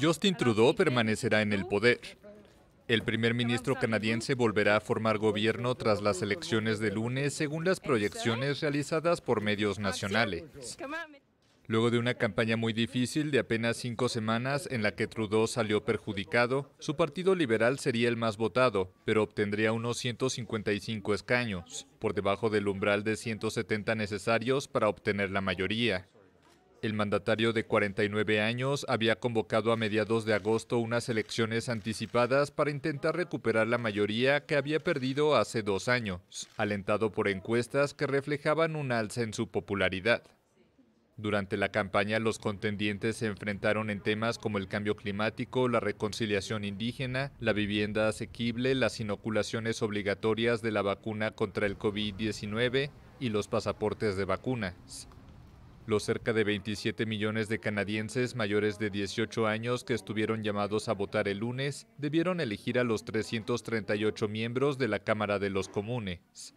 Justin Trudeau permanecerá en el poder. El primer ministro canadiense volverá a formar gobierno tras las elecciones de lunes, según las proyecciones realizadas por medios nacionales. Luego de una campaña muy difícil de apenas cinco semanas en la que Trudeau salió perjudicado, su partido liberal sería el más votado, pero obtendría unos 155 escaños, por debajo del umbral de 170 necesarios para obtener la mayoría. El mandatario de 49 años había convocado a mediados de agosto unas elecciones anticipadas para intentar recuperar la mayoría que había perdido hace dos años, alentado por encuestas que reflejaban un alza en su popularidad. Durante la campaña los contendientes se enfrentaron en temas como el cambio climático, la reconciliación indígena, la vivienda asequible, las inoculaciones obligatorias de la vacuna contra el COVID-19 y los pasaportes de vacunas. Los cerca de 27 millones de canadienses mayores de 18 años que estuvieron llamados a votar el lunes debieron elegir a los 338 miembros de la Cámara de los Comunes.